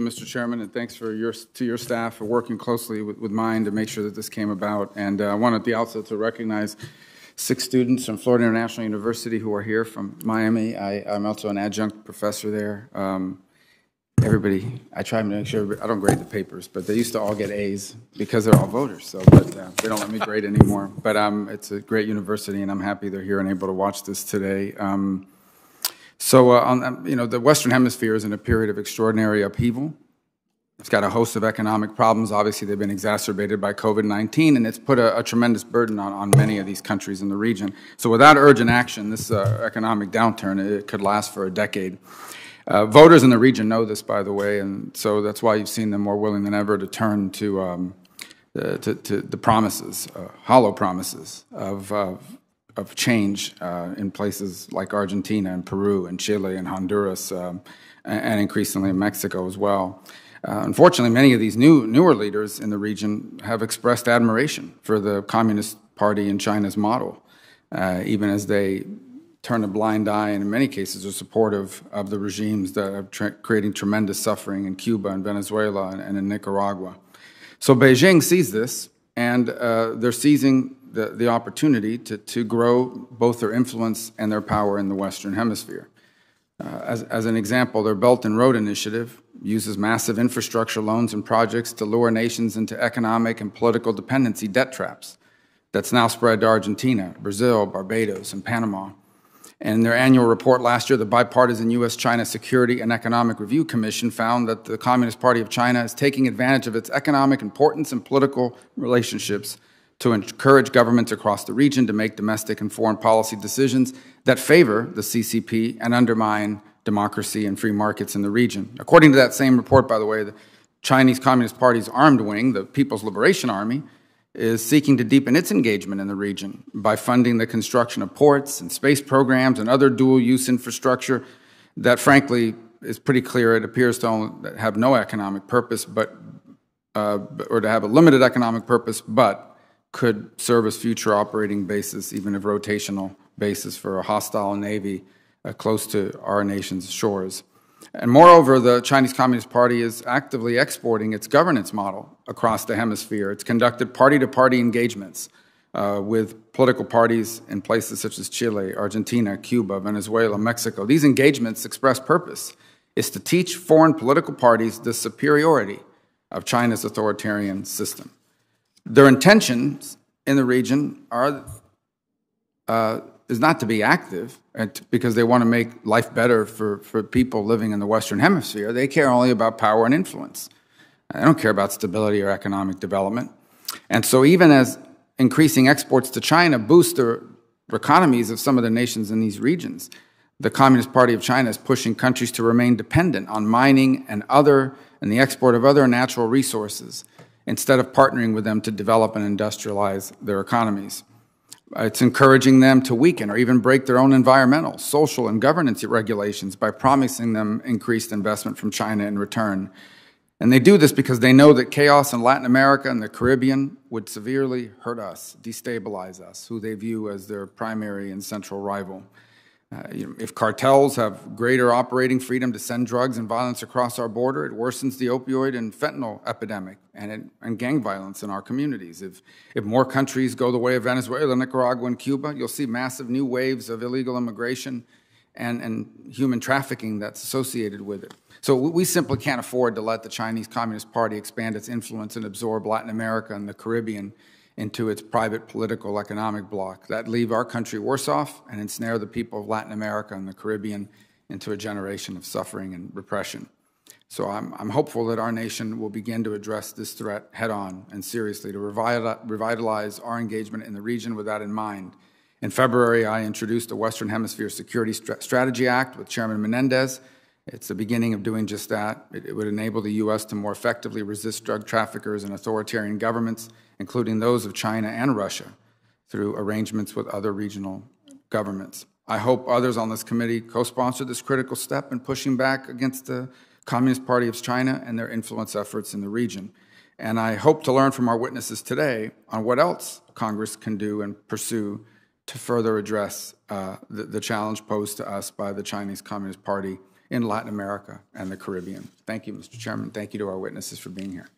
Mr. Chairman, and thanks for your, to your staff for working closely with, with mine to make sure that this came about. And uh, I want at the outset to recognize six students from Florida International University who are here from Miami. I, am also an adjunct professor there. Um, everybody, I try to make sure, I don't grade the papers, but they used to all get A's because they're all voters, so but, uh, they don't let me grade anymore. But um, it's a great university, and I'm happy they're here and able to watch this today. Um, so, uh, on, um, you know, the Western Hemisphere is in a period of extraordinary upheaval. It's got a host of economic problems. Obviously, they've been exacerbated by COVID 19, and it's put a, a tremendous burden on, on, many of these countries in the region. So, without urgent action, this uh, economic downturn it could last for a decade. Uh, voters in the region know this, by the way, and so that's why you've seen them more willing than ever to turn to, um, the, uh, to, to, the promises, uh, hollow promises of of change uh, in places like Argentina and Peru and Chile and Honduras um, and increasingly in Mexico as well. Uh, unfortunately, many of these new newer leaders in the region have expressed admiration for the Communist Party and China's model, uh, even as they turn a blind eye and in many cases are supportive of the regimes that are tra- creating tremendous suffering in Cuba and Venezuela and, and in Nicaragua. So Beijing sees this, and uh, they're seizing the, the opportunity to, to grow both their influence and their power in the Western Hemisphere. Uh, as, as an example, their Belt and Road Initiative uses massive infrastructure loans and projects to lure nations into economic and political dependency debt traps that's now spread to Argentina, Brazil, Barbados, and Panama. And in their annual report last year, the bipartisan U.S. China Security and Economic Review Commission found that the Communist Party of China is taking advantage of its economic importance and political relationships to encourage governments across the region to make domestic and foreign policy decisions that favor the CCP and undermine democracy and free markets in the region. According to that same report, by the way, the Chinese Communist Party's armed wing, the People's Liberation Army, is seeking to deepen its engagement in the region by funding the construction of ports and space programs and other dual use infrastructure that, frankly, is pretty clear it appears to have no economic purpose, but, uh, or to have a limited economic purpose, but could serve as future operating bases, even if rotational bases for a hostile navy uh, close to our nation's shores. And moreover, the Chinese Communist Party is actively exporting its governance model across the hemisphere. It's conducted party to party engagements uh, with political parties in places such as Chile, Argentina, Cuba, Venezuela, Mexico. These engagements express purpose is to teach foreign political parties the superiority of China's authoritarian system. Their intentions in the region are uh, is not to be active because they want to make life better for, for people living in the Western Hemisphere. They care only about power and influence. They don't care about stability or economic development. And so, even as increasing exports to China boost the economies of some of the nations in these regions, the Communist Party of China is pushing countries to remain dependent on mining and other and the export of other natural resources instead of partnering with them to develop and industrialize their economies. It's encouraging them to weaken or even break their own environmental, social, and governance regulations by promising them increased investment from China in return. And they do this because they know that chaos in Latin America and the Caribbean would severely hurt us, destabilize us, who they view as their primary and central rival. Uh, if cartels have greater operating freedom to send drugs and violence across our border, it worsens the opioid and fentanyl epidemic and, it, and gang violence in our communities. If, if more countries go the way of Venezuela, Nicaragua, and Cuba, you'll see massive new waves of illegal immigration and, and human trafficking that's associated with it. So we simply can't afford to let the Chinese Communist Party expand its influence and absorb Latin America and the Caribbean into its private political economic bloc that leave our country worse off and ensnare the people of Latin America and the Caribbean into a generation of suffering and repression. So I'm, I'm hopeful that our nation will begin to address this threat head on and seriously to revitalize our engagement in the region with that in mind. In February, I introduced the Western Hemisphere Security Strategy Act with Chairman Menendez it's the beginning of doing just that. It, it would enable the U.S. to more effectively resist drug traffickers and authoritarian governments, including those of China and Russia, through arrangements with other regional governments. I hope others on this committee co sponsor this critical step in pushing back against the Communist Party of China and their influence efforts in the region. And I hope to learn from our witnesses today on what else Congress can do and pursue to further address uh, the, the challenge posed to us by the Chinese Communist Party in Latin America and the Caribbean. Thank you, Mr. Chairman. Thank you to our witnesses for being here.